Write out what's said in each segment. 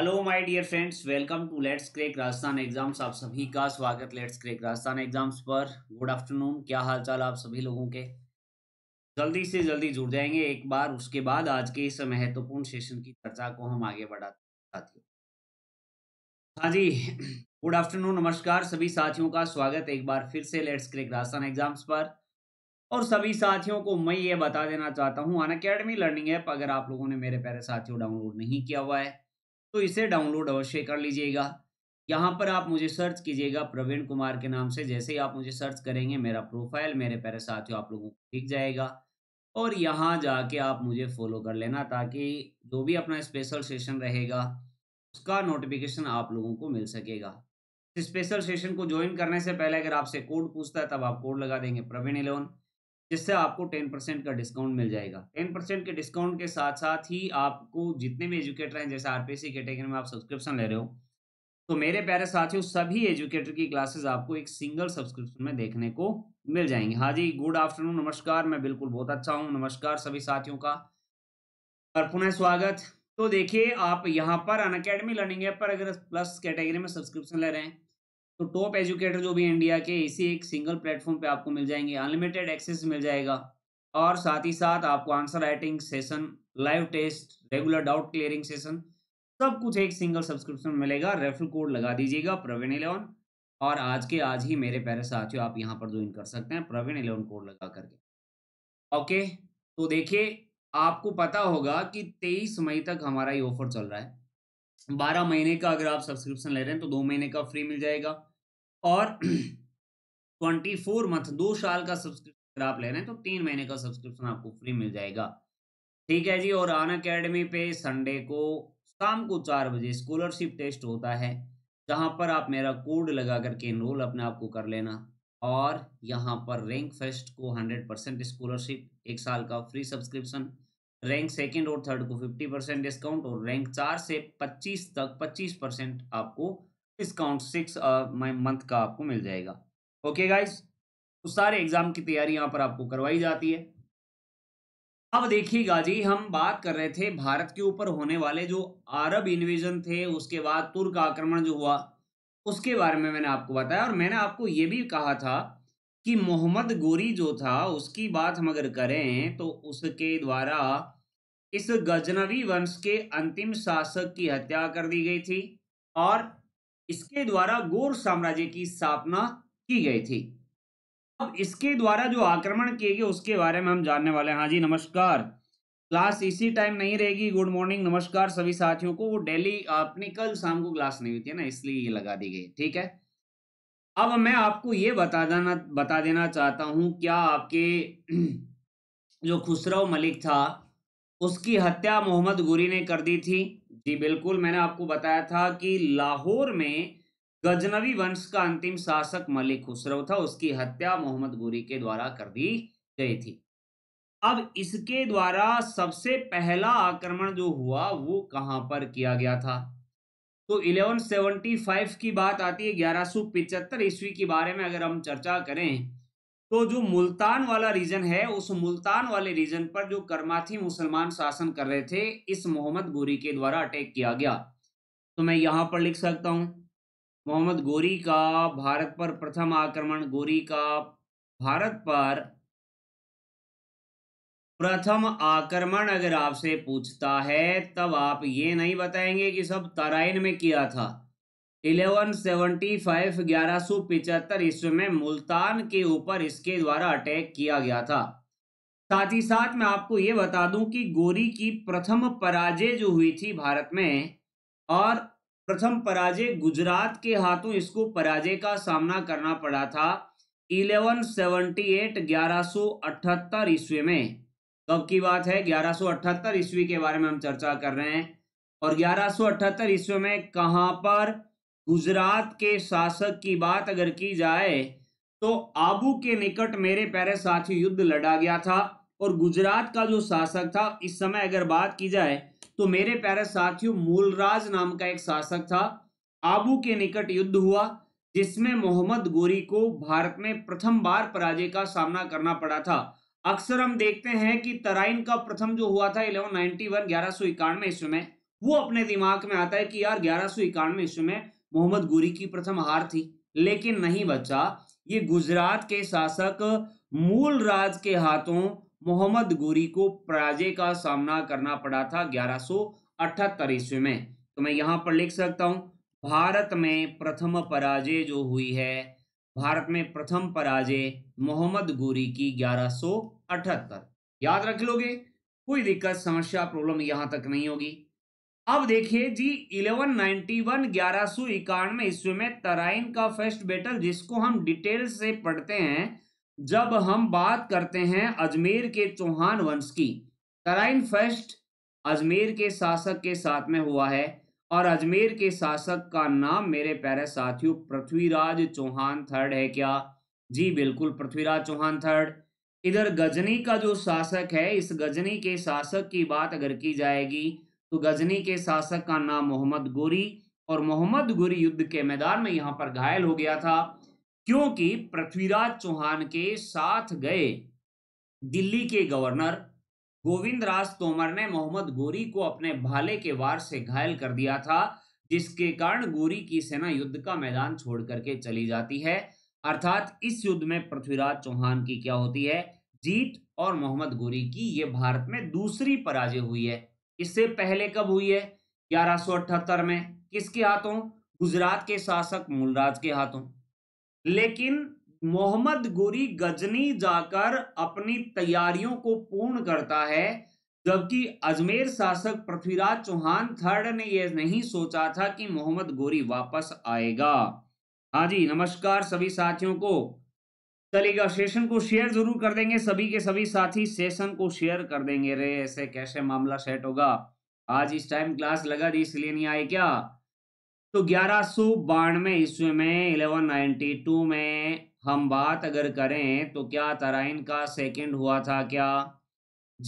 hello my dear friends welcome to let's crack Rajasthan exams आप सभी का स्वागत लेट्स क्रेक राजस्थान एग्जाम्स पर गुड आफ्टरनून क्या हालचाल आप सभी लोगों के जल्दी से जल्दी जुड़ जाएंगे एक बार उसके बाद आज के इस महत्वपूर्ण तो सेशन की चर्चा को हम आगे बढ़ाते साथियों हाँ जी गुड आफ्टरनून नमस्कार सभी साथियों का स्वागत एक बार फिर से लेट्स क्रेक राजस्थान एग्जाम्स पर और सभी साथियों को मैं ये बता देना चाहता हूँ अन अकेडमी लर्निंग ऐप अगर आप लोगों ने मेरे प्यारे साथियों डाउनलोड नहीं किया हुआ है तो इसे डाउनलोड अवश्य कर लीजिएगा यहाँ पर आप मुझे सर्च कीजिएगा प्रवीण कुमार के नाम से जैसे ही आप मुझे सर्च करेंगे मेरा प्रोफाइल मेरे प्यारे साथियों आप लोगों को दिख जाएगा और यहाँ जाके आप मुझे फॉलो कर लेना ताकि जो भी अपना स्पेशल सेशन रहेगा उसका नोटिफिकेशन आप लोगों को मिल सकेगा स्पेशल सेशन को ज्वाइन करने से पहले अगर आपसे कोड पूछता है तब आप कोड लगा देंगे प्रवीण इलेवन जिससे आपको टेन परसेंट का डिस्काउंट मिल जाएगा टेन परसेंट के डिस्काउंट के साथ साथ ही आपको जितने भी एजुकेटर हैं जैसे आरपीसी कैटेगरी में आप सब्सक्रिप्शन ले रहे हो तो मेरे प्यारे साथियों सभी एजुकेटर की क्लासेस आपको एक सिंगल सब्सक्रिप्शन में देखने को मिल जाएंगे हाँ जी गुड आफ्टरनून नमस्कार मैं बिल्कुल बहुत अच्छा हूँ नमस्कार सभी साथियों का और पुनः स्वागत तो देखिए आप यहाँ पर अन लर्निंग ऐप पर अगर प्लस कैटेगरी में सब्सक्रिप्शन ले रहे हैं तो टॉप एजुकेटर जो भी इंडिया के इसी एक सिंगल प्लेटफॉर्म पे आपको मिल जाएंगे अनलिमिटेड एक्सेस मिल जाएगा और साथ ही साथ आपको answer writing session live test regular doubt clearing session सब कुछ एक सिंगल सब्सक्रिप्शन मिलेगा रेफरल कोड लगा दीजिएगा प्रवीण इलेवन और आज के आज ही मेरे पहले साथियों आप यहाँ पर ज्वाइन कर सकते हैं प्रवीण इलेवन कोड लगा करके ओके तो देखिए आपको पता होगा कि 23 मई तक हमारा ये ऑफर चल रहा है 12 महीने का अगर आप सब्सक्रिप्शन ले रहे हैं तो दो महीने का फ्री मिल जाएगा और ट्वेंटी फोर मंथ दो साल का सब्सक्रिप्शन आप ले रहे हैं तो तीन महीने का सब्सक्रिप्शन आपको फ्री मिल जाएगा ठीक है जी और आन अकेडमी पे संडे को शाम को चार बजे स्कॉलरशिप टेस्ट होता है जहाँ पर आप मेरा कोड लगा करके इनरोल अपने आप को कर लेना और यहाँ पर रैंक फर्स्ट को 100 परसेंट स्कॉलरशिप एक साल का फ्री सब्सक्रिप्शन रैंक सेकंड और थर्ड को 50 परसेंट डिस्काउंट और रैंक चार से 25 तक 25 परसेंट आपको डिस्काउंट सिक्स माई मंथ का आपको मिल जाएगा ओके गाइस तो सारे एग्जाम की तैयारी यहाँ पर आपको करवाई जाती है अब देखिएगा जी हम बात कर रहे थे भारत के ऊपर होने वाले जो अरब इन्वेजन थे उसके बाद तुर्क आक्रमण जो हुआ उसके बारे में मैंने आपको बताया और मैंने आपको ये भी कहा था कि मोहम्मद गोरी जो था उसकी बात हम अगर करें तो उसके द्वारा इस गजनवी वंश के अंतिम शासक की हत्या कर दी गई थी और इसके द्वारा गोर साम्राज्य की स्थापना की गई थी अब इसके द्वारा जो आक्रमण किए गए उसके बारे में हम जानने वाले हैं हाँ जी नमस्कार क्लास इसी टाइम नहीं रहेगी गुड मॉर्निंग नमस्कार सभी साथियों को वो डेली अपनी कल शाम को क्लास नहीं हुई थी ना इसलिए ये लगा दी गई ठीक है अब मैं आपको ये बता देना बता देना चाहता हूँ क्या आपके जो खुसरो मलिक था उसकी हत्या मोहम्मद गुरी ने कर दी थी जी बिल्कुल मैंने आपको बताया था कि लाहौर में गजनवी वंश का अंतिम शासक मलिक खुसरव था उसकी हत्या मोहम्मद गोरी के द्वारा कर दी गई थी अब इसके द्वारा सबसे पहला आक्रमण जो हुआ वो कहां पर किया गया था तो 1175 की बात आती है ग्यारह ईस्वी के बारे में अगर हम चर्चा करें तो जो मुल्तान वाला रीजन है उस मुल्तान वाले रीजन पर जो कर्माथी मुसलमान शासन कर रहे थे इस मोहम्मद गोरी के द्वारा अटैक किया गया तो मैं यहां पर लिख सकता हूं मोहम्मद गोरी का भारत पर प्रथम आक्रमण गोरी का भारत पर प्रथम आक्रमण अगर आपसे पूछता है तब आप ये नहीं बताएंगे कि सब तराइन में किया था इलेवन सेवेंटी फाइव ग्यारह सौ पिचहत्तर ईस्वी में मुल्तान के ऊपर इसके द्वारा अटैक किया गया था साथ ही साथ मैं आपको ये बता दूं कि गोरी की प्रथम पराजय जो हुई थी भारत में और प्रथम पराजय गुजरात के हाथों इसको पराजय का सामना करना पड़ा था 1178 1178 ईस्वी में कब की बात है 1178 ईस्वी के बारे में हम चर्चा कर रहे हैं और 1178 ईस्वी में कहाँ पर गुजरात के शासक की बात अगर की जाए तो आबू के निकट मेरे प्यारे साथी युद्ध लड़ा गया था और गुजरात का जो शासक था इस समय अगर बात की जाए तो मेरे प्यारे साथियों मूलराज नाम का एक शासक था आबू के निकट युद्ध हुआ जिसमें मोहम्मद गोरी को भारत में प्रथम बार पराजय का सामना करना पड़ा था अक्सर हम देखते हैं कि तराइन का प्रथम जो हुआ था इलेवन नाइनटी वन ग्यारह सौ इक्यानवे ईस्वी में वो अपने दिमाग में आता है कि यार ग्यारह सौ इक्यानवे ईस्वी में मोहम्मद गुरी की प्रथम हार थी लेकिन नहीं बचा ये गुजरात के शासक मूल राज के हाथों मोहम्मद गोरी को पराजय का सामना करना पड़ा था ग्यारह अठहत्तर ईस्वी में तो मैं यहाँ पर लिख सकता हूँ भारत में प्रथम पराजय जो हुई है भारत में प्रथम पराजय मोहम्मद गोरी की ग्यारह याद रख लोगे कोई दिक्कत समस्या प्रॉब्लम यहाँ तक नहीं होगी अब देखिए जी 1191 ग्यारह सौ इक्यानवे ईस्वी में तराइन का फर्स्ट बैटल जिसको हम डिटेल से पढ़ते हैं जब हम बात करते हैं अजमेर के चौहान वंश की तराइन फर्स्ट अजमेर के शासक के साथ में हुआ है और अजमेर के शासक का नाम मेरे प्यारे साथियों पृथ्वीराज चौहान थर्ड है क्या जी बिल्कुल पृथ्वीराज चौहान थर्ड इधर गजनी का जो शासक है इस गजनी के शासक की बात अगर की जाएगी तो गजनी के शासक का नाम मोहम्मद गोरी और मोहम्मद गोरी युद्ध के मैदान में यहाँ पर घायल हो गया था क्योंकि पृथ्वीराज चौहान के साथ गए दिल्ली के गवर्नर गोविंद राज तोमर ने मोहम्मद गोरी को अपने भाले के वार से घायल कर दिया था जिसके कारण गोरी की सेना युद्ध का मैदान छोड़ करके चली जाती है अर्थात इस युद्ध में पृथ्वीराज चौहान की क्या होती है जीत और मोहम्मद गोरी की ये भारत में दूसरी पराजय हुई है इससे पहले कब हुई है ग्यारह में किसके हाथों गुजरात के शासक मूलराज के हाथों लेकिन मोहम्मद गोरी गजनी जाकर अपनी तैयारियों को पूर्ण करता है जबकि अजमेर शासक पृथ्वीराज चौहान थर्ड ने यह नहीं सोचा था कि मोहम्मद गोरी वापस आएगा हाँ जी नमस्कार सभी साथियों को चलेगा सेशन को शेयर जरूर कर देंगे सभी के सभी साथी सेशन को शेयर कर देंगे रे ऐसे कैसे मामला सेट होगा आज इस टाइम क्लास लगा दी इसलिए नहीं आए क्या तो ग्यारह सौ बानवे ईस्वी में इलेवन नाइन्टी टू में हम बात अगर करें तो क्या तराइन का सेकंड हुआ था क्या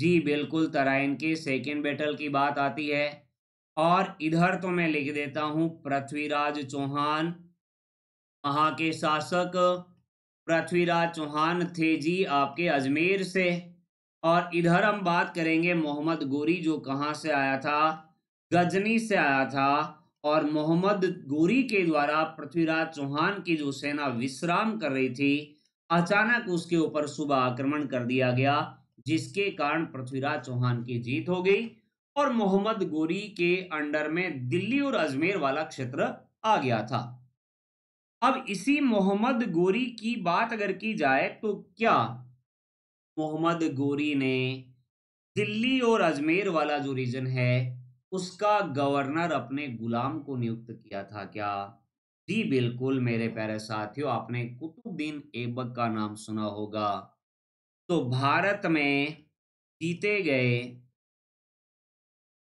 जी बिल्कुल तराइन के सेकंड बैटल की बात आती है और इधर तो मैं लिख देता हूँ पृथ्वीराज चौहान वहाँ के शासक पृथ्वीराज चौहान थे जी आपके अजमेर से और इधर हम बात करेंगे मोहम्मद गोरी जो कहाँ से आया था गजनी से आया था और मोहम्मद गोरी के द्वारा पृथ्वीराज चौहान की जो सेना विश्राम कर रही थी अचानक उसके ऊपर सुबह आक्रमण कर दिया गया जिसके कारण पृथ्वीराज चौहान की जीत हो गई और मोहम्मद गोरी के अंडर में दिल्ली और अजमेर वाला क्षेत्र आ गया था अब इसी मोहम्मद गोरी की बात अगर की जाए तो क्या मोहम्मद गोरी ने दिल्ली और अजमेर वाला जो रीजन है उसका गवर्नर अपने गुलाम को नियुक्त किया था क्या जी बिल्कुल मेरे प्यारे साथियों आपने कुतुबुद्दीन ऐबक का नाम सुना होगा तो भारत में जीते गए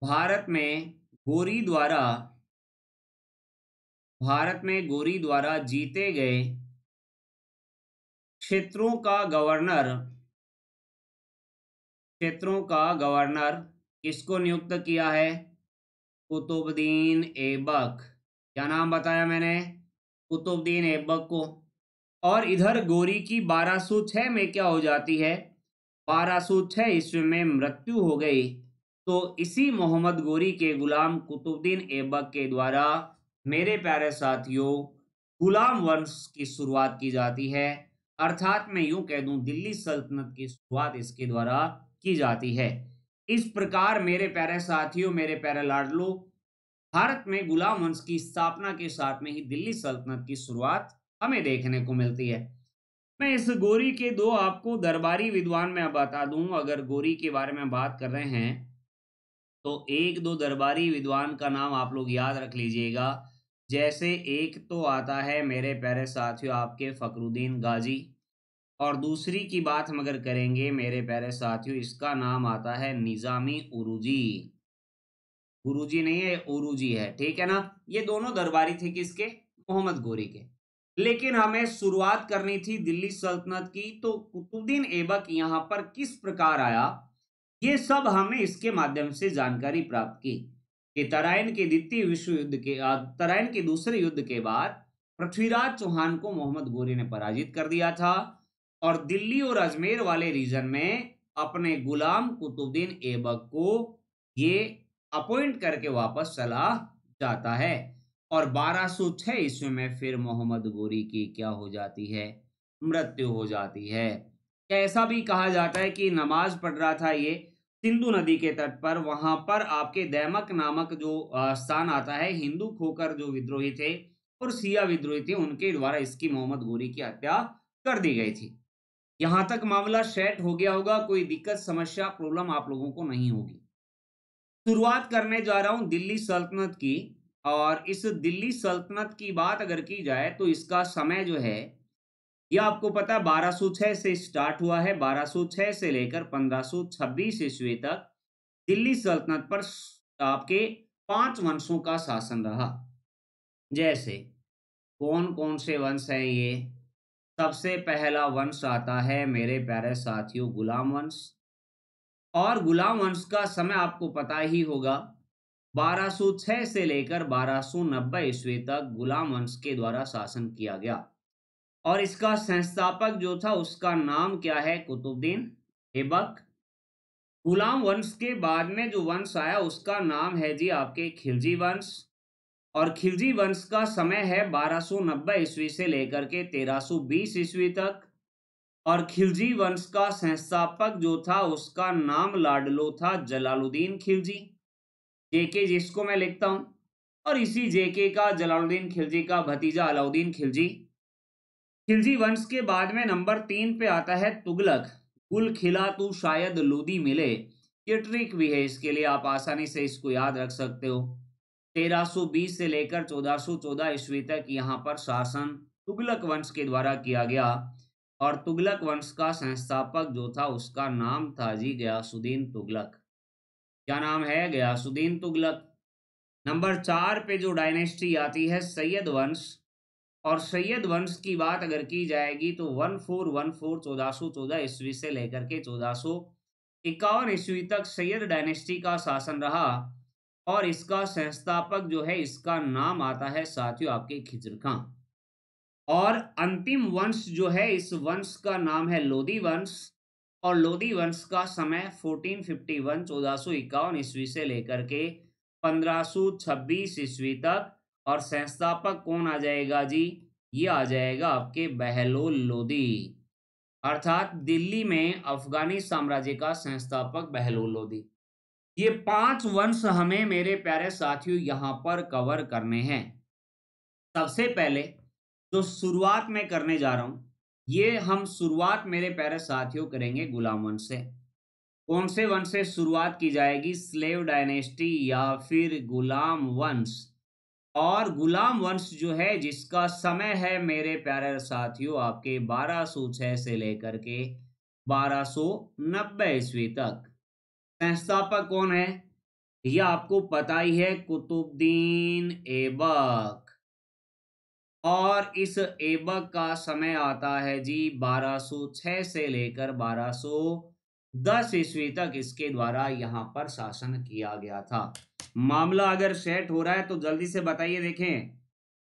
भारत में गोरी द्वारा भारत में गोरी द्वारा जीते गए क्षेत्रों का गवर्नर क्षेत्रों का गवर्नर किसको नियुक्त किया है कुतुबुद्दीन ऐबक क्या नाम बताया मैंने कुतुबद्दीन ऐबक को और इधर गोरी की 1206 में क्या हो जाती है 1206 ईस्वी में मृत्यु हो गई तो इसी मोहम्मद गोरी के गुलाम कुतुबुद्दीन ऐबक के द्वारा मेरे प्यारे साथियों गुलाम वंश की शुरुआत की जाती है अर्थात मैं यूं कह दूं दिल्ली सल्तनत की शुरुआत इसके द्वारा की जाती है इस प्रकार मेरे प्यारे साथियों मेरे प्यारे लाडलो भारत में गुलाम वंश की स्थापना के साथ में ही दिल्ली सल्तनत की शुरुआत हमें देखने को मिलती है मैं इस गोरी के दो आपको दरबारी विद्वान में बता दूं अगर गोरी के बारे में बात कर रहे हैं तो एक दो दरबारी विद्वान का नाम आप लोग याद रख लीजिएगा जैसे एक तो आता है मेरे प्यारे साथियों आपके फ़खरुद्दीन गाजी और दूसरी की बात हम अगर करेंगे मेरे प्यारे साथियों इसका नाम आता है निज़ामी उरुजी गुरुजी नहीं है उरुजी है ठीक है ना ये दोनों दरबारी थे किसके मोहम्मद गोरी के लेकिन हमें शुरुआत करनी थी दिल्ली सल्तनत की तो कुतुबुद्दीन ऐबक यहाँ पर किस प्रकार आया ये सब हमने इसके माध्यम से जानकारी प्राप्त की कि तराइन के द्वितीय विश्व युद्ध के तराइन के दूसरे युद्ध के बाद पृथ्वीराज चौहान को मोहम्मद गोरी ने पराजित कर दिया था और दिल्ली और अजमेर वाले रीजन में अपने गुलाम कुतुबद्दीन ऐबक को ये अपॉइंट करके वापस चला जाता है और 1206 ईस्वी में फिर मोहम्मद गोरी की क्या हो जाती है मृत्यु हो जाती है ऐसा भी कहा जाता है कि नमाज पढ़ रहा था ये सिंधु नदी के तट पर वहां पर आपके दैमक नामक जो स्थान आता है हिंदू खोकर जो विद्रोही थे और सिया विद्रोही थे उनके द्वारा इसकी मोहम्मद गोरी की हत्या कर दी गई थी यहां तक मामला सेट हो गया होगा कोई दिक्कत समस्या प्रॉब्लम आप लोगों को नहीं होगी शुरुआत करने जा रहा हूं दिल्ली सल्तनत की और इस दिल्ली सल्तनत की बात अगर की जाए तो इसका समय जो है यह आपको पता बारह सो छह से स्टार्ट हुआ है बारह छह से लेकर पंद्रह छब्बीस ईस्वी तक दिल्ली सल्तनत पर आपके पांच वंशों का शासन रहा जैसे कौन कौन से वंश हैं ये सबसे पहला वंश आता है मेरे प्यारे साथियों गुलाम वंश और गुलाम वंश का समय आपको पता ही होगा 1206 से लेकर 1290 ईस्वी तक गुलाम वंश के द्वारा शासन किया गया और इसका संस्थापक जो था उसका नाम क्या है कुतुबुद्दीन ऐबक गुलाम वंश के बाद में जो वंश आया उसका नाम है जी आपके खिलजी वंश और खिलजी वंश का समय है 1290 ईस्वी से लेकर के 1320 ईस्वी तक और खिलजी वंश का संस्थापक जो था उसका नाम लाडलो था जलालुद्दीन खिलजी जेके जिसको मैं लिखता हूँ और इसी जेके का जलालुद्दीन खिलजी का भतीजा अलाउद्दीन खिलजी खिलजी वंश के बाद में नंबर तीन पे आता है तुगलक गुल खिला तू शायद लोदी मिले ये ट्रिक भी है इसके लिए आप आसानी से इसको याद रख सकते हो 1320 से लेकर 1414 ईस्वी तक यहाँ पर शासन तुगलक वंश के द्वारा किया गया और तुगलक वंश का संस्थापक जो था उसका नाम था जी गयासुद्दीन तुगलक क्या नाम है गयासुद्दीन तुगलक नंबर चार पे जो डायनेस्टी आती है सैयद वंश और सैयद वंश की बात अगर की जाएगी तो वन फोर वन फोर चौदह सौ चौदह ईस्वी से लेकर के चौदह सौ इक्यावन ईस्वी तक सैयद डायनेस्टी का शासन रहा और इसका संस्थापक जो है इसका नाम आता है साथियों आपके खिजर खां और अंतिम वंश जो है इस वंश का नाम है लोधी वंश और लोधी वंश का समय 1451 इक्यावन ईस्वी से लेकर के 1526 ईस्वी तक और संस्थापक कौन आ जाएगा जी ये आ जाएगा आपके बहलोल लोदी अर्थात दिल्ली में अफगानी साम्राज्य का संस्थापक बहलोल लोदी ये पांच वंश हमें मेरे प्यारे साथियों यहां पर कवर करने हैं सबसे पहले जो शुरुआत में करने जा रहा हूं ये हम शुरुआत मेरे प्यारे साथियों करेंगे गुलाम वंश से कौन से वंश से शुरुआत की जाएगी स्लेव डायनेस्टी या फिर गुलाम वंश और गुलाम वंश जो है जिसका समय है मेरे प्यारे साथियों आपके 1206 से लेकर के 1290 ईस्वी तक संस्थापक कौन है यह आपको पता ही है कुतुबद्दीन ऐबक और इस ऐबक का समय आता है जी 1206 से लेकर 1210 ईस्वी तक इसके द्वारा यहाँ पर शासन किया गया था मामला अगर सेट हो रहा है तो जल्दी से बताइए देखें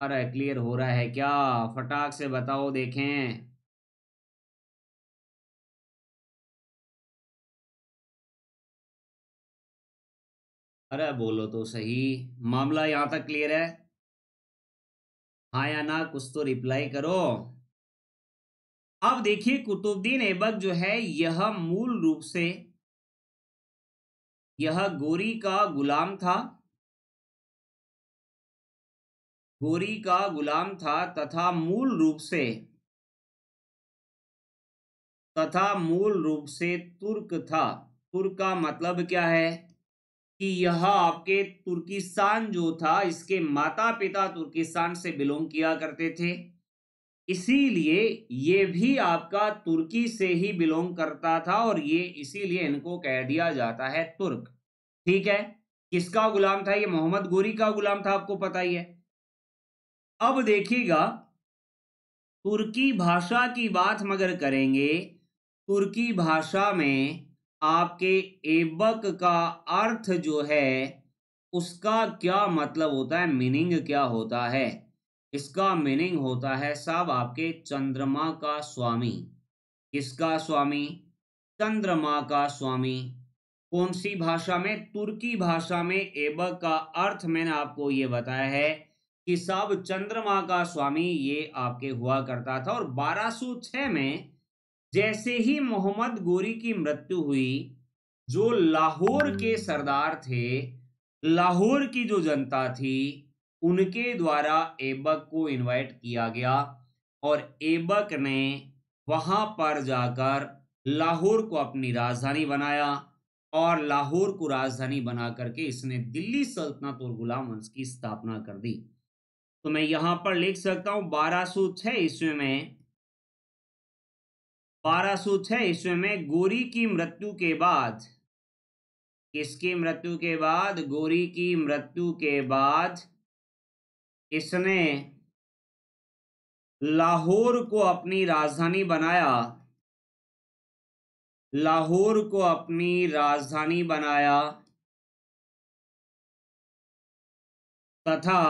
अरे क्लियर हो रहा है क्या फटाक से बताओ देखें अरे बोलो तो सही मामला यहां तक क्लियर है हाँ या ना कुछ तो रिप्लाई करो अब देखिए कुतुबुद्दीन ऐबक जो है यह मूल रूप से यह गोरी का गुलाम था गोरी का गुलाम था तथा मूल रूप से तथा मूल रूप से तुर्क था तुर्क का मतलब क्या है कि यह आपके तुर्किस्तान जो था इसके माता पिता तुर्किस्तान से बिलोंग किया करते थे इसीलिए ये भी आपका तुर्की से ही बिलोंग करता था और ये इसीलिए इनको कह दिया जाता है तुर्क ठीक है किसका गुलाम था ये मोहम्मद गोरी का गुलाम था आपको पता ही है अब देखिएगा तुर्की भाषा की बात मगर करेंगे तुर्की भाषा में आपके एबक का अर्थ जो है उसका क्या मतलब होता है मीनिंग क्या होता है इसका मीनिंग होता है साहब आपके चंद्रमा का स्वामी किसका स्वामी चंद्रमा का स्वामी कौन सी भाषा में तुर्की भाषा में एब का अर्थ मैंने आपको ये बताया है कि साहब चंद्रमा का स्वामी ये आपके हुआ करता था और 1206 में जैसे ही मोहम्मद गोरी की मृत्यु हुई जो लाहौर के सरदार थे लाहौर की जो जनता थी उनके द्वारा एबक को इनवाइट किया गया और एबक ने वहां पर जाकर लाहौर को अपनी राजधानी बनाया और लाहौर को राजधानी बना करके इसने दिल्ली सल्तनत और गुलाम वंश की स्थापना कर दी तो मैं यहां पर लिख सकता हूं 1206 ईस्वी में 1206 ईस्वी में गोरी की मृत्यु के बाद किसकी मृत्यु के बाद गोरी की मृत्यु के बाद इसने लाहौर को अपनी राजधानी बनाया लाहौर को अपनी राजधानी बनाया तथा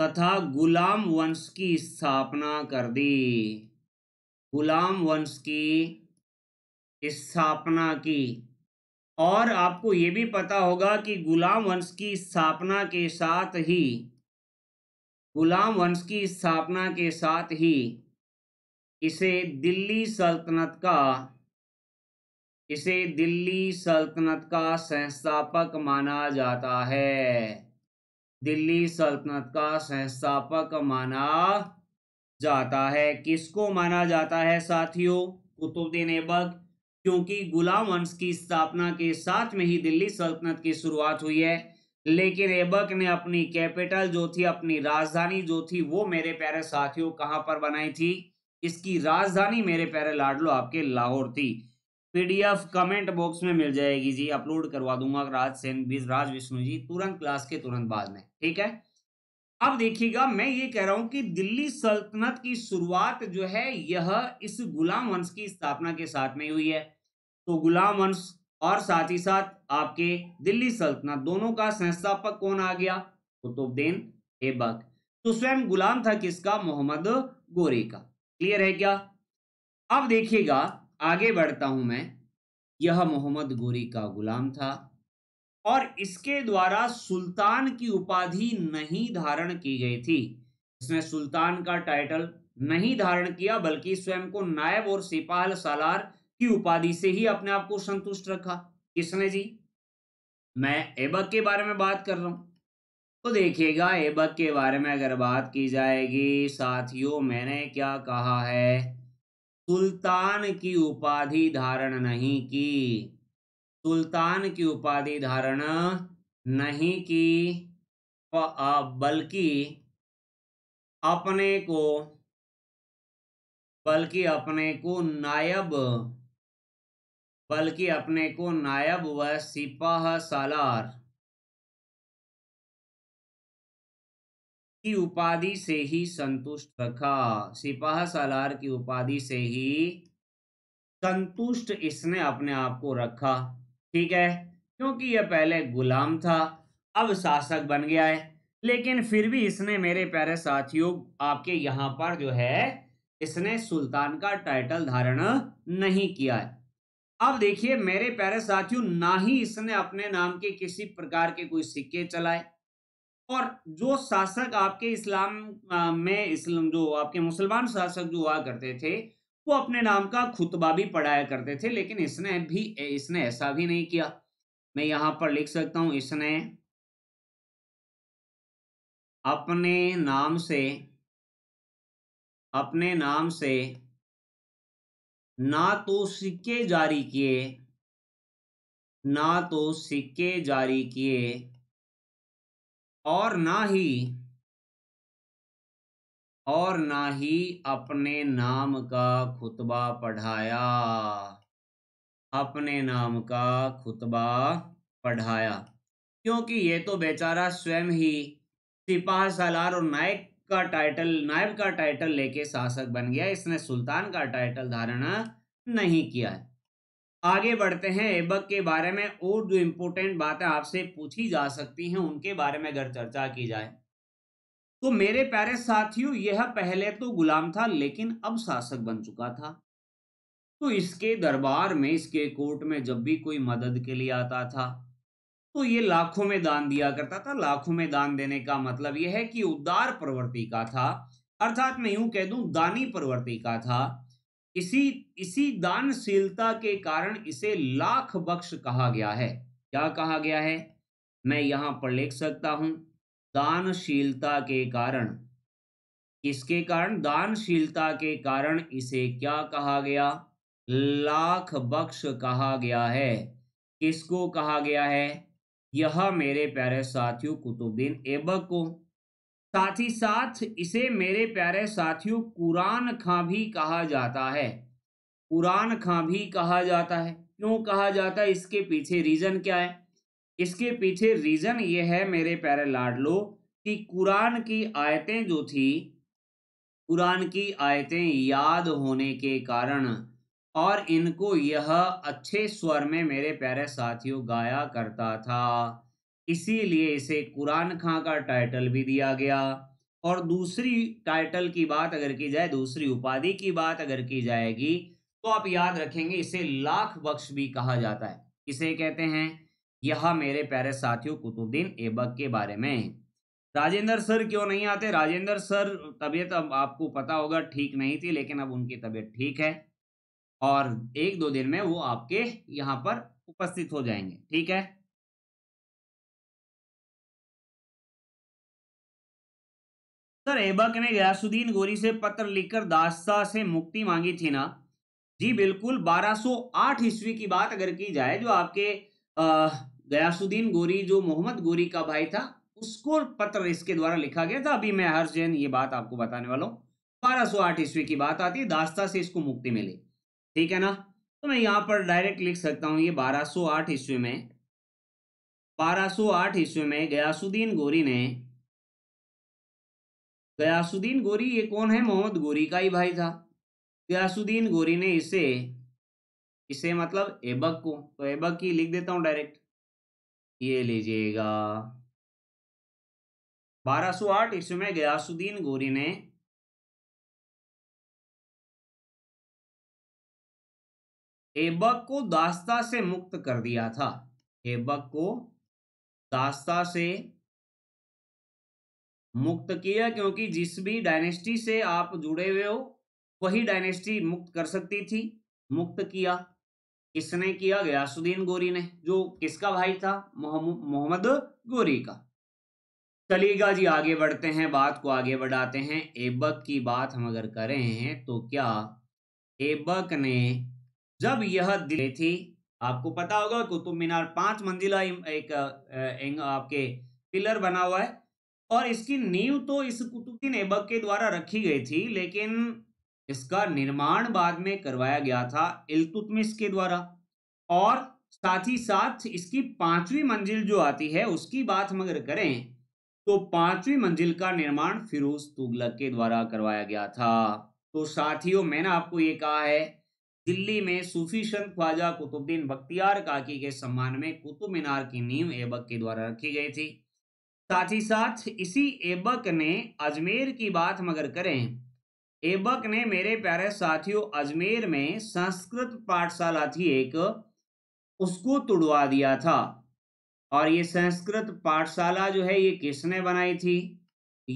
तथा गुलाम वंश की स्थापना कर दी गुलाम वंश की स्थापना की और आपको ये भी पता होगा कि गुलाम वंश की स्थापना के साथ ही गुलाम वंश की स्थापना के साथ ही इसे दिल्ली सल्तनत का इसे दिल्ली सल्तनत का संस्थापक माना जाता है दिल्ली सल्तनत का संस्थापक माना जाता है किसको माना जाता है साथियों कुतुबुद्दीन ऐबक क्योंकि गुलाम वंश की स्थापना के साथ में ही दिल्ली सल्तनत की शुरुआत हुई है लेकिन एबक ने अपनी कैपिटल जो थी अपनी राजधानी जो थी वो मेरे प्यारे साथियों कहाँ पर बनाई थी इसकी राजधानी मेरे प्यारे लाडलो आपके लाहौर थी पीडीएफ कमेंट बॉक्स में मिल जाएगी जी अपलोड करवा दूंगा राज सेन राज विष्णु जी तुरंत क्लास के तुरंत बाद में ठीक है अब देखिएगा मैं ये कह रहा हूं कि दिल्ली सल्तनत की शुरुआत जो है यह इस गुलाम वंश की स्थापना के साथ में हुई है तो गुलाम वंश और साथ ही साथ आपके दिल्ली सल्तनत दोनों का संस्थापक कौन आ गया कुतुबुद्दीन ऐबक तो स्वयं गुलाम था किसका मोहम्मद गोरे का क्लियर है क्या अब देखिएगा आगे बढ़ता हूं मैं यह मोहम्मद गोरी का गुलाम था और इसके द्वारा सुल्तान की उपाधि नहीं धारण की गई थी इसने सुल्तान का टाइटल नहीं धारण किया बल्कि स्वयं को नायब और सिपाह सालार की उपाधि से ही अपने आप को संतुष्ट रखा किसने जी मैं एबक के बारे में बात कर रहा हूं तो देखिएगा एबक के बारे में अगर बात की जाएगी साथियों मैंने क्या कहा है सुल्तान की उपाधि धारण नहीं की सुल्तान की उपाधि धारण नहीं की बल्कि अपने को बल्कि अपने को नायब बल्कि अपने को नायब व सिपाह सालार की उपाधि से ही संतुष्ट रखा सिपाह सालार की उपाधि से ही संतुष्ट इसने अपने आप को रखा ठीक है क्योंकि यह पहले गुलाम था अब शासक बन गया है लेकिन फिर भी इसने मेरे प्यारे साथियों आपके यहाँ पर जो है इसने सुल्तान का टाइटल धारण नहीं किया है अब देखिए मेरे प्यारे साथियों ना ही इसने अपने नाम के किसी प्रकार के कोई सिक्के चलाए और जो शासक आपके इस्लाम में इस्लाम जो आपके मुसलमान शासक जो हुआ करते थे वो अपने नाम का खुतबा भी पढ़ाया करते थे लेकिन इसने भी इसने ऐसा भी नहीं किया मैं यहाँ पर लिख सकता हूँ इसने अपने नाम से अपने नाम से ना तो सिक्के जारी किए ना तो सिक्के जारी किए और ना ही और ना ही अपने नाम का खुतबा पढ़ाया अपने नाम का खुतबा पढ़ाया क्योंकि ये तो बेचारा स्वयं ही सिपाह सलार और नायक का टाइटल नायब का टाइटल लेके शासक बन गया इसने सुल्तान का टाइटल धारण नहीं किया है आगे बढ़ते हैं ऐबक के बारे में और जो इम्पोर्टेंट बातें आपसे पूछी जा सकती हैं उनके बारे में अगर चर्चा की जाए तो मेरे प्यारे साथियों यह पहले तो गुलाम था लेकिन अब शासक बन चुका था तो इसके दरबार में इसके कोर्ट में जब भी कोई मदद के लिए आता था तो ये लाखों में दान दिया करता था लाखों में दान देने का मतलब यह है कि उदार प्रवृत्ति का था अर्थात मैं यूं कह दूं दानी प्रवृत्ति का था इसी इसी दानशीलता के कारण इसे लाख बख्श कहा गया है क्या कहा गया है मैं यहां पर लिख सकता हूं दानशीलता के कारण किसके कारण दानशीलता के कारण इसे क्या कहा गया लाख बख्श कहा गया है किसको कहा गया है यह मेरे प्यारे साथियों कुतुबुद्दीन ऐबक को साथ ही साथ इसे मेरे प्यारे साथियों कुरान खां भी कहा जाता है कुरान खां भी कहा जाता है क्यों कहा जाता है इसके पीछे रीज़न क्या है इसके पीछे रीज़न ये है मेरे प्यारे लाडलो कि कुरान की आयतें जो थी कुरान की आयतें याद होने के कारण और इनको यह अच्छे स्वर में मेरे प्यारे साथियों गाया करता था इसीलिए इसे कुरान खां का टाइटल भी दिया गया और दूसरी टाइटल की बात अगर की जाए दूसरी उपाधि की बात अगर की जाएगी तो आप याद रखेंगे इसे लाख बख्श भी कहा जाता है इसे कहते हैं यह मेरे प्यारे साथियों कुतुबुद्दीन ऐबक के बारे में राजेंद्र सर क्यों नहीं आते राजेंद्र सर तबीयत अब आपको पता होगा ठीक नहीं थी लेकिन अब उनकी तबीयत ठीक है और एक दो दिन में वो आपके यहाँ पर उपस्थित हो जाएंगे ठीक है सर एबक ने गयासुद्दीन गोरी से पत्र लिखकर दासता से मुक्ति मांगी थी ना जी बिल्कुल 1208 ईस्वी की बात अगर की जाए जो आपके गयासुद्दीन गोरी जो मोहम्मद गोरी का भाई था उसको पत्र इसके द्वारा लिखा गया था अभी मैं हर जैन ये बात आपको बताने वाला हूँ 1208 ईस्वी की बात आती है दास्ता से इसको मुक्ति मिली ठीक है ना तो मैं यहाँ पर डायरेक्ट लिख सकता हूँ ये 1208 ईस्वी में 1208 ईस्वी में गयासुद्दीन गोरी ने गयासुद्दीन गोरी ये कौन है मोहम्मद गोरी का ही भाई था गयासुद्दीन गोरी ने इसे इसे मतलब एबक को तो एबक की लिख देता हूँ डायरेक्ट ये लीजिएगा 1208 ईस्वी में गयासुद्दीन गोरी ने हेबक को दास्ता से मुक्त कर दिया था हेबक को दास्ता से मुक्त किया क्योंकि जिस भी डायनेस्टी से आप जुड़े हुए हो वही डायनेस्टी मुक्त कर सकती थी मुक्त किया किसने किया गयासुद्दीन गोरी ने जो किसका भाई था मोहम्मद गोरी का चलिएगा जी आगे बढ़ते हैं बात को आगे बढ़ाते हैं एबक की बात हम अगर करें तो क्या एबक ने जब यह दिल्ली थी आपको पता होगा कुतुब मीनार पांच मंजिला एक आपके पिलर बना हुआ है और इसकी नींव तो इस कुतुबद्दीन ऐबक के द्वारा रखी गई थी लेकिन इसका निर्माण बाद में करवाया गया था इलतुतमिश के द्वारा और साथ ही साथ इसकी पांचवी मंजिल जो आती है उसकी बात हम अगर करें तो पांचवी मंजिल का निर्माण फिरोज तुगलक के द्वारा करवाया गया था तो साथियों मैंने आपको ये कहा है दिल्ली में सूफी संत ख्वाजा कुतुबद्दीन बख्तियार काकी के सम्मान में कुतुब मीनार की नींव एबक के द्वारा रखी गई थी साथ ही साथ इसी एबक ने अजमेर की बात मगर करें ऐबक ने मेरे प्यारे साथियों अजमेर में संस्कृत पाठशाला थी एक उसको तुड़वा दिया था और ये संस्कृत पाठशाला जो है ये किसने बनाई थी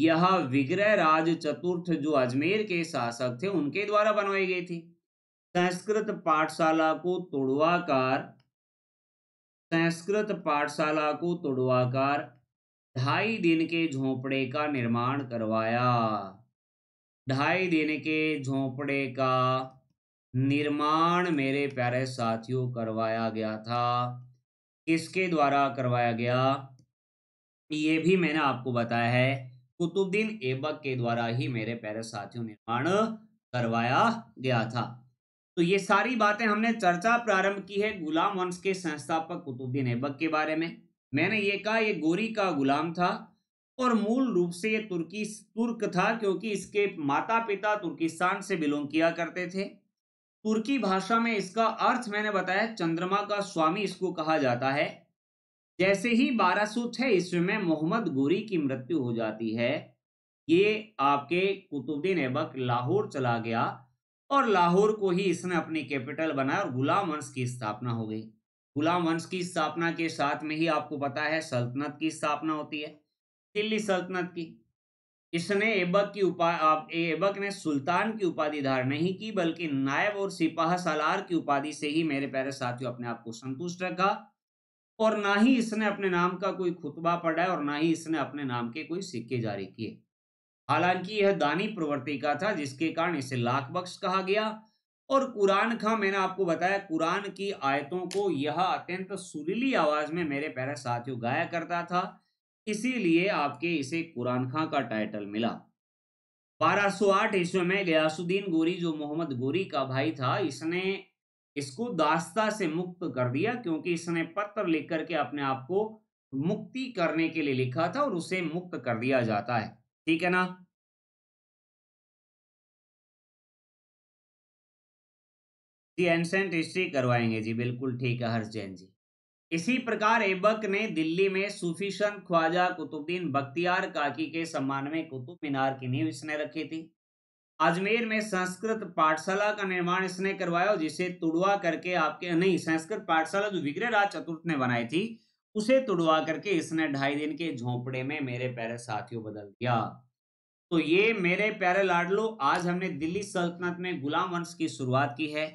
यह विग्रह राज चतुर्थ जो अजमेर के शासक थे उनके द्वारा बनवाई गई थी संस्कृत पाठशाला को तोड़वाकार संस्कृत पाठशाला को तोड़वाकार ढाई दिन के झोंपड़े का निर्माण करवाया ढाई दिन के झोंपड़े का निर्माण मेरे प्यारे साथियों करवाया गया था किसके द्वारा करवाया गया ये भी मैंने आपको बताया है कुतुबुद्दीन ऐबक के द्वारा ही मेरे प्यारे साथियों निर्माण करवाया गया था तो ये सारी बातें हमने चर्चा प्रारंभ की है गुलाम वंश के संस्थापक कुतुबुद्दीन ऐबक के बारे में मैंने ये कहा ये गोरी का गुलाम था और मूल रूप से ये तुर्की तुर्क था क्योंकि इसके माता पिता तुर्किस्तान से बिलोंग किया करते थे तुर्की भाषा में इसका अर्थ मैंने बताया चंद्रमा का स्वामी इसको कहा जाता है जैसे ही बारह सौ छः ईस्वी में मोहम्मद गोरी की मृत्यु हो जाती है ये आपके कुतुबुद्दीन ऐबक लाहौर चला गया और लाहौर को ही इसने अपनी कैपिटल बनाया और गुलाम वंश की स्थापना हो गई गुलाम वंश की स्थापना के साथ में ही आपको पता है सल्तनत की स्थापना होती है दिल्ली सल्तनत की इसने एबक की उपा एबक ने सुल्तान की उपाधि धारण नहीं की बल्कि नायब और सिपाह सालार की उपाधि से ही मेरे प्यारे साथियों अपने आप को संतुष्ट रखा और ना ही इसने अपने नाम का कोई खुतबा पढ़ा और ना ही इसने अपने नाम के कोई सिक्के जारी किए हालांकि यह दानी प्रवृत्ति का था जिसके कारण इसे लाख बख्श कहा गया और कुरान खां मैंने आपको बताया कुरान की आयतों को यह अत्यंत सुरीली आवाज में मेरे प्यारे साथियों गाया करता था इसीलिए आपके इसे कुरान खां का टाइटल मिला 1208 ईस्वी में गयासुद्दीन गोरी जो मोहम्मद गोरी का भाई था इसने इसको दास्ता से मुक्त कर दिया क्योंकि इसने पत्र लिख करके अपने आप को मुक्ति करने के लिए लिखा था और उसे मुक्त कर दिया जाता है ठीक है ना जी एंसेंट हिस्ट्री करवाएंगे जी बिल्कुल ठीक है हर्ष जैन जी इसी प्रकार एबक ने दिल्ली में सूफी ख्वाजा कुतुबद्दीन बख्तियार काकी के सम्मान में कुतुब मीनार की नींव इसने रखी थी अजमेर में संस्कृत पाठशाला का निर्माण इसने करवाया जिसे तुड़वा करके आपके नहीं संस्कृत पाठशाला जो विग्रह राज चतुर्थ ने बनाई थी उसे तुड़वा करके इसने ढाई दिन के झोंपड़े में मेरे प्यारे साथियों बदल दिया तो ये मेरे प्यारे लाडलो आज हमने दिल्ली सल्तनत में गुलाम वंश की शुरुआत की है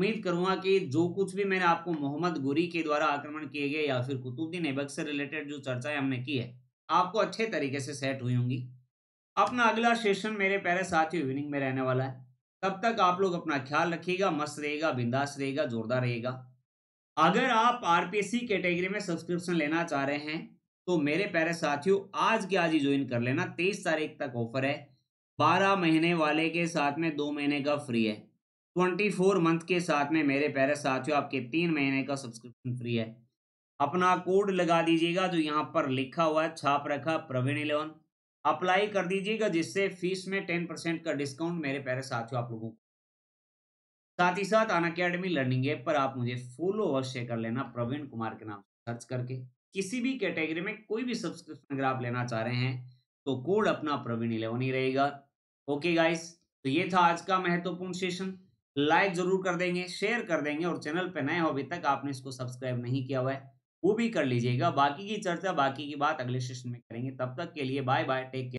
उम्मीद करूंगा कि जो कुछ भी मैंने आपको मोहम्मद गुरी के द्वारा आक्रमण किए गए या फिर कुतुबुद्दीन ऐबक से रिलेटेड जो चर्चाएं हमने की है आपको अच्छे तरीके से सेट हुई होंगी अपना अगला सेशन मेरे प्यारे साथियों इवनिंग में रहने वाला है तब तक आप लोग अपना ख्याल रखिएगा मस्त रहेगा बिंदास रहेगा जोरदार रहेगा अगर आप आरपीसी कैटेगरी में सब्सक्रिप्शन लेना चाह रहे हैं तो मेरे प्यारे साथियों आज के आज ही ज्वाइन कर लेना तेईस तारीख तक ऑफर है बारह महीने वाले के साथ में दो महीने का फ्री है ट्वेंटी फोर मंथ के साथ में मेरे प्यारे साथियों आपके तीन महीने का सब्सक्रिप्शन फ्री है अपना कोड लगा दीजिएगा जो यहाँ पर लिखा हुआ है छाप रखा प्रवीण इलेवन अप्लाई कर दीजिएगा जिससे फीस में टेन परसेंट का डिस्काउंट मेरे प्यारे साथियों आप लोगों को साथ ही साथ अन अकेडमी लर्निंग ऐप पर आप मुझे फॉलो अवश्य कर लेना प्रवीण कुमार के नाम सर्च करके किसी भी कैटेगरी में कोई भी सब्सक्रिप्शन अगर आप लेना चाह रहे हैं तो कोड अपना प्रवीण इलेवन ही रहेगा ओके गाइस तो ये था आज का महत्वपूर्ण सेशन लाइक जरूर कर देंगे शेयर कर देंगे और चैनल पर नए हो अभी तक आपने इसको सब्सक्राइब नहीं किया हुआ है वो भी कर लीजिएगा बाकी की चर्चा बाकी की बात अगले सेशन में करेंगे तब तक के लिए बाय बाय टेक केयर